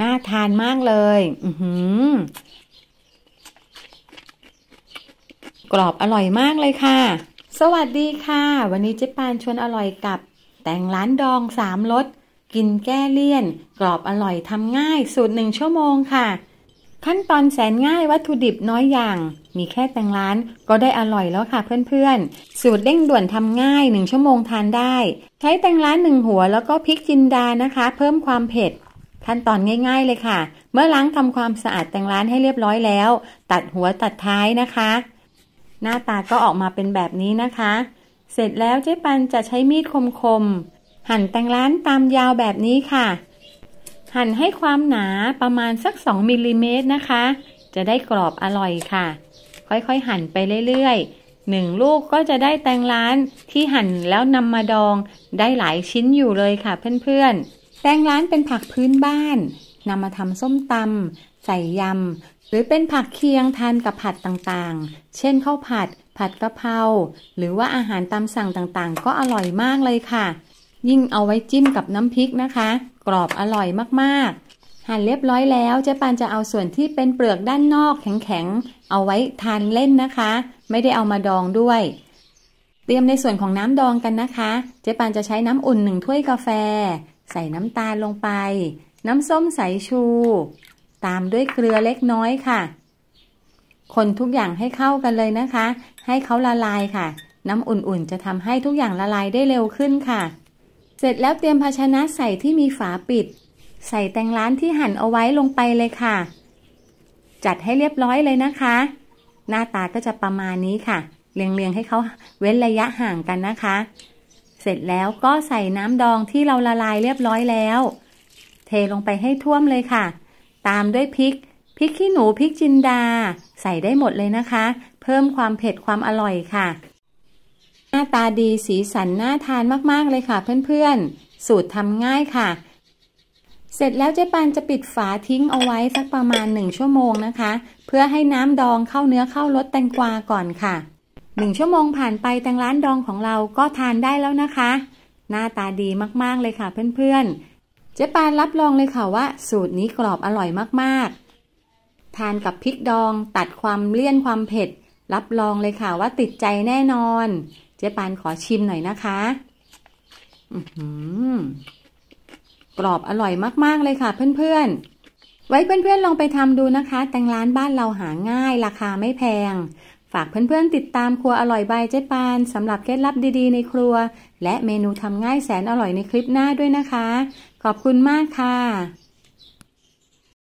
น่าทานมากเลยอือ กรอบอร่อยมากเลยค่ะ สวัสดีค่ะ วันนี้เจ๊ปานชวนอร่อยกับ แต่งร้านดองสามรสกินแก้เลี่ยน กรอบอร่อยทำง่าย สูตรหนึ่งชั่วโมงค่ะ ขั้นตอนแสนง่ายวัตถุดิบน้อยอย่าง มีแค่แต่งร้านก็ได้อร่อยแล้วค่ะ เพื่อนๆ สูตรเร่งด่วนทำง่ายหนึ่งชั่วโมงทานได้ ใช้แต่งร้านหนึ่งหัวแล้วก็พริกจินดานะคะ เพิ่มความเผ็ดขั้นตอนง่าย ๆ เลยค่ะ เมื่อล้างทำความสะอาดแต่งร้านให้เรียบร้อยแล้ว ตัดหัวตัดท้ายนะคะ หน้าตาก็ออกมาเป็นแบบนี้นะคะ เสร็จแล้วเจ๊ปันจะใช้มีดคมๆ หั่นแต่งร้านตามยาวแบบนี้ค่ะ หั่นให้ความหนาประมาณสัก 2มิลลิเมตรนะคะ จะได้กรอบอร่อยค่ะ ค่อยๆ หั่นไปเรื่อยๆหนึ่งลูกก็จะได้แตงร้านที่หั่นแล้วนำมาดอง ได้หลายชิ้นอยู่เลยค่ะ เพื่อนๆแตงร้านเป็นผักพื้นบ้านนำมาทำส้มตำใส่ยำหรือเป็นผักเคียงทานกับผัดต่างๆ เช่นข้าวผัด ผัดกะเพราหรือว่าอาหารตามสั่งต่างๆ ก็อร่อยมากเลยค่ะ ยิ่งเอาไว้จิ้มกับน้ำพริกนะคะ กรอบอร่อยมากๆหั่นเรียบร้อยแล้วเจ๊ปานจะเอาส่วนที่เป็นเปลือกด้านนอก แข็งๆเอาไว้ทานเล่นนะคะ ไม่ได้เอามาดองด้วย เตรียมในส่วนของน้ำดองกันนะคะเจ๊ปานจะใช้น้ำอุ่นหนึ่งถ้วยกาแฟใส่น้ำตาลลงไป น้ำส้มสายชู ตามด้วยเกลือเล็กน้อยค่ะ คนทุกอย่างให้เข้ากันเลยนะคะ ให้เขาละลายค่ะ น้ำอุ่นๆจะทำให้ทุกอย่างละลายได้เร็วขึ้นค่ะ เสร็จแล้วเตรียมภาชนะใส่ที่มีฝาปิด ใส่แตงร้านที่หั่นเอาไว้ลงไปเลยค่ะ จัดให้เรียบร้อยเลยนะคะ หน้าตาก็จะประมาณนี้ค่ะ เรียงๆให้เขาเว้นระยะห่างกันนะคะเสร็จแล้วก็ใส่น้ำดองที่เราละลายเรียบร้อยแล้ว เทลงไปให้ท่วมเลยค่ะ ตามด้วยพริกพริกขี้หนูพริกจินดา ใส่ได้หมดเลยนะคะ เพิ่มความเผ็ดความอร่อยค่ะ หน้าตาดีสีสันน่าทานมากๆเลยค่ะเพื่อนๆ สูตรทำง่ายค่ะ เสร็จแล้วเจ๊ปันจะปิดฝาทิ้งเอาไว้สักประมาณหนึ่งชั่วโมงนะคะ เพื่อให้น้ำดองเข้าเนื้อเข้ารสแตงกวาก่อนค่ะหนึ่งชั่วโมงผ่านไปแตงร้านดองของเราก็ทานได้แล้วนะคะ หน้าตาดีมากๆเลยค่ะเพื่อน ๆ เจ๊ปานรับรองเลยค่ะว่า สูตรนี้กรอบอร่อยมาก ๆ ทานกับพริกดองตัดความเลี่ยนความเผ็ดรับรองเลยค่ะว่าติดใจแน่นอนเจ๊ปานขอชิมหน่อยนะคะกรอบอร่อยมากๆเลยค่ะเพื่อน ๆ ไว้เพื่อนๆลองไปทำดูนะคะ แตงร้านบ้านเราหาง่ายราคาไม่แพงฝากเพื่อนๆติดตามครัวอร่อยใบเจ๊ปานสำหรับเคล็ดลับดีๆในครัว และเมนูทำง่ายแสนอร่อยในคลิปหน้าด้วยนะคะ ขอบคุณมากค่ะ